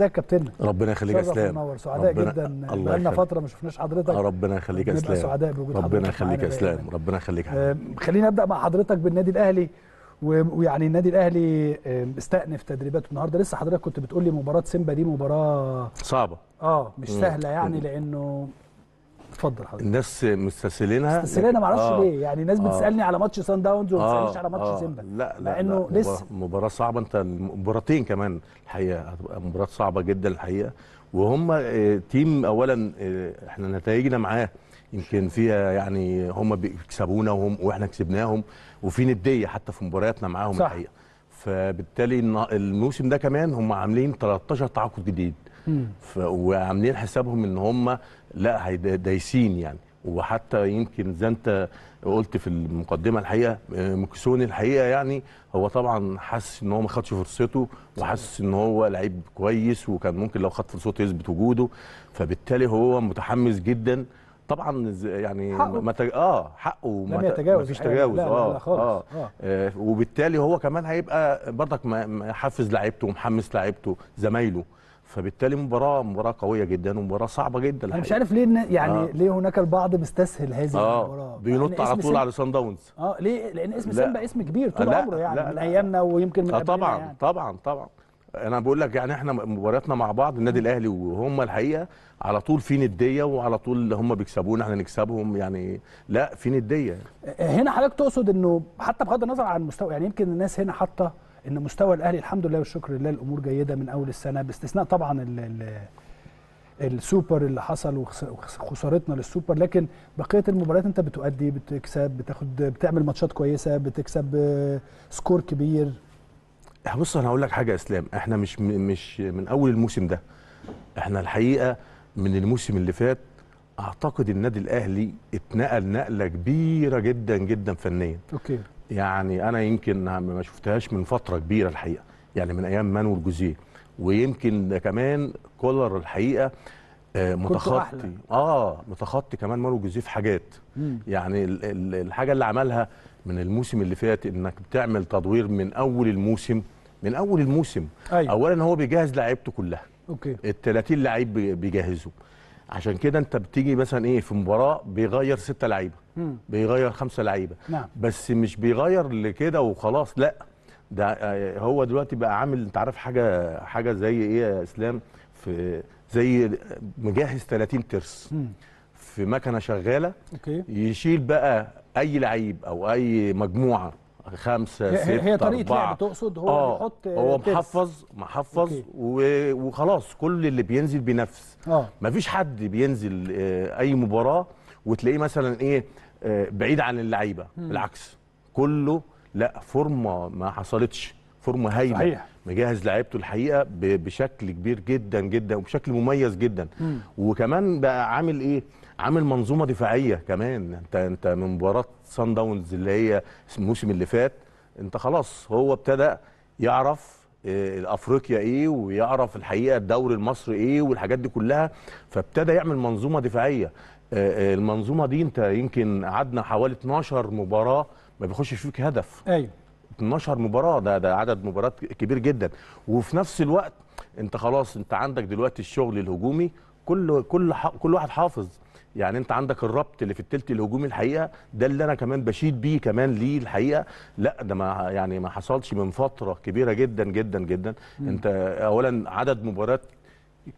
ازيك يا كابتننا ربنا يخليك يا اسلام سعداء ربنا جدا بقالنا فتره ما شفناش حضرتك ربنا يخليك يا اسلام سعداء بوجود ربنا يخليك يا اسلام ربنا يخليك آه خلينا ابدا مع حضرتك بالنادي الاهلي ويعني النادي الاهلي استأنف تدريباته النهارده لسه حضرتك كنت بتقول لي مباراه سيمبا دي مباراه صعبه اه مش سهله يعني لانه اتفضل حضرتك الناس مستسهلينها مستسهلينها معرفش آه ليه يعني ناس آه. بتسالني آه على ماتش سان داونز وما بتسالنيش آه على ماتش آه سيمبا لا لا لانه لا. لسه مباراه صعبه انت مباراتين كمان الحقيقه مباراه صعبه جدا الحقيقه وهم آه، تيم اولا آه، احنا نتائجنا معاه يمكن فيها يعني هم بيكسبونا وهم واحنا كسبناهم وفي نديه حتى في مبارياتنا معاهم صح. الحقيقه فبالتالي الموسم ده كمان هم عاملين 13 تعاقد جديد وعاملين حسابهم ان هم لا دايسين يعني وحتى يمكن زي انت قلت في المقدمه الحقيقه آه، مكسوني الحقيقه يعني هو طبعا حاسس ان هو ما خدش فرصته وحاسس ان هو لعيب كويس وكان ممكن لو خد فرصته يثبت وجوده فبالتالي هو متحمس جدا طبعا يعني حقه. ما تج... اه حقه لم يتجاوز مفيش تجاوز لا آه, لا لا آه، خالص. آه. آه. آه وبالتالي هو كمان هيبقى برضك محفز لعيبته ومحمس لعيبته زمايله فبالتالي مباراه مباراه قويه جدا ومباراه صعبه جدا انا مش عارف ليه يعني آه. ليه هناك البعض بيستسهل هذه آه. المباراه يعني بينط على طول على سان داونز اه ليه لان اسم سيمبا اسم كبير طول عمره يعني لا. من ايامنا ويمكن من آه طبعا يعني. طبعا طبعا انا بقول لك يعني احنا مبارياتنا مع بعض النادي الاهلي وهم الحقيقه على طول في نديه وعلى طول هم بيكسبونا احنا نكسبهم يعني لا في نديه آه، هنا حضرتك تقصد انه حتى بغض النظر عن المستوى يعني يمكن الناس هنا حاطه ان مستوى الاهلي الحمد لله والشكر لله الامور جيده من اول السنه باستثناء طبعا الـ الـ السوبر اللي حصل وخسارتنا للسوبر لكن بقيه المباريات انت بتؤدي بتكسب بتاخد بتعمل ماتشات كويسه بتكسب آه، سكور كبير بص انا هقول لك حاجه يا اسلام احنا مش مش من اول الموسم ده احنا الحقيقه من الموسم اللي فات اعتقد النادي الاهلي اتنقل نقله كبيره جدا جدا فنيا اوكي يعني انا يمكن ما شفتهاش من فتره كبيره الحقيقه يعني من ايام مانو جوزيه ويمكن كمان كولر الحقيقه آه، متخطي اه متخطي كمان مانو جوزيه في حاجات مم. يعني الحاجه اللي عملها من الموسم اللي فات انك بتعمل تدوير من اول الموسم من اول الموسم أيوة. اولا هو بيجهز لعيبته كلها اوكي ال 30 لعيب بيجهزه عشان كده انت بتيجي مثلا ايه في مباراه بيغير ستة لعيبه بيغير خمسه لعيبه نعم. بس مش بيغير لكده وخلاص لا ده آه، هو دلوقتي بقى عامل انت عارف حاجه حاجه زي ايه يا اسلام في زي مجهز 30 ترس مم. في مكنه شغاله أوكي. يشيل بقى اي لعيب او اي مجموعه خمسة ستة هي طريقة لعب تقصد هو آه بيحط هو محفظ محفظ أوكي. وخلاص كل اللي بينزل بنفس آه. مفيش حد بينزل آه، أي مباراة وتلاقيه مثلا إيه آه، بعيد عن اللعيبة بالعكس كله لا فورمة ما حصلتش فورم هايله صحيح. مجهز لعيبته الحقيقه بشكل كبير جدا جدا وبشكل مميز جدا م. وكمان بقى عامل ايه عامل منظومه دفاعيه كمان انت انت من مباراه سان داونز اللي هي الموسم اللي فات انت خلاص هو ابتدى يعرف آه، افريقيا ايه ويعرف الحقيقه الدوري المصري ايه والحاجات دي كلها فابتدى يعمل منظومه دفاعيه آه، آه، المنظومه دي انت يمكن قعدنا حوالي 12 مباراه ما بيخشش فيك هدف ايوه 12 مباراه ده ده عدد مباريات كبير جدا وفي نفس الوقت انت خلاص انت عندك دلوقتي الشغل الهجومي كل كل كل واحد حافظ يعني انت عندك الربط اللي في التلت الهجومي الحقيقه ده اللي انا كمان بشيد بيه كمان ليه الحقيقه لا ده ما يعني ما حصلش من فتره كبيره جدا جدا جدا انت اولا عدد مباريات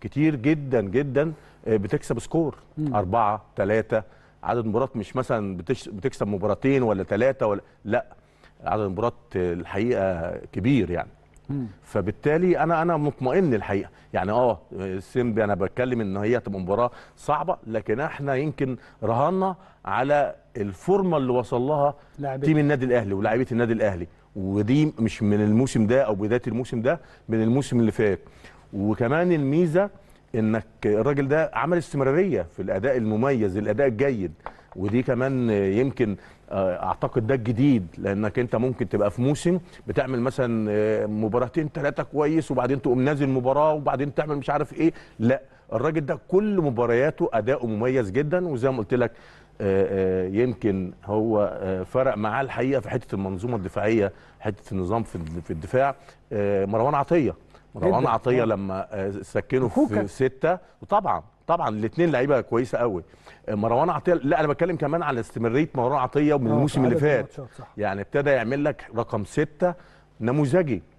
كتير جدا جدا آه، بتكسب سكور مم. أربعة ثلاثة عدد مباريات مش مثلا بتكسب مباراتين ولا ثلاثة ولا لا عدد المباريات الحقيقه كبير يعني فبالتالي انا انا مطمئن الحقيقه يعني اه سيمبي انا بتكلم ان هي هتبقى مباراه صعبه لكن احنا يمكن رهنا على الفورمه اللي وصل لها تيم النادي الاهلي ولاعيبه النادي الاهلي ودي مش من الموسم ده او بدايه الموسم ده من الموسم اللي فات وكمان الميزه انك الراجل ده عمل استمراريه في الاداء المميز الاداء الجيد ودي كمان يمكن آه، اعتقد ده الجديد لانك انت ممكن تبقى في موسم بتعمل مثلا آه، مباراتين ثلاثه كويس وبعدين تقوم نازل مباراه وبعدين تعمل مش عارف ايه لا الراجل ده كل مبارياته اداؤه مميز جدا وزي ما قلت لك آه، يمكن هو فرق معاه الحقيقه في حته المنظومه الدفاعيه حته النظام في الدفاع مروان عطيه مروان عطيه آه. لما آه، سكنه في سته وطبعا طبعا الاثنين لعيبه كويسه قوي آه، مروان عطيه لا انا بتكلم كمان على استمراريه مروان عطيه من الموسم اللي فات يعني ابتدى يعمل لك رقم سته نموذجي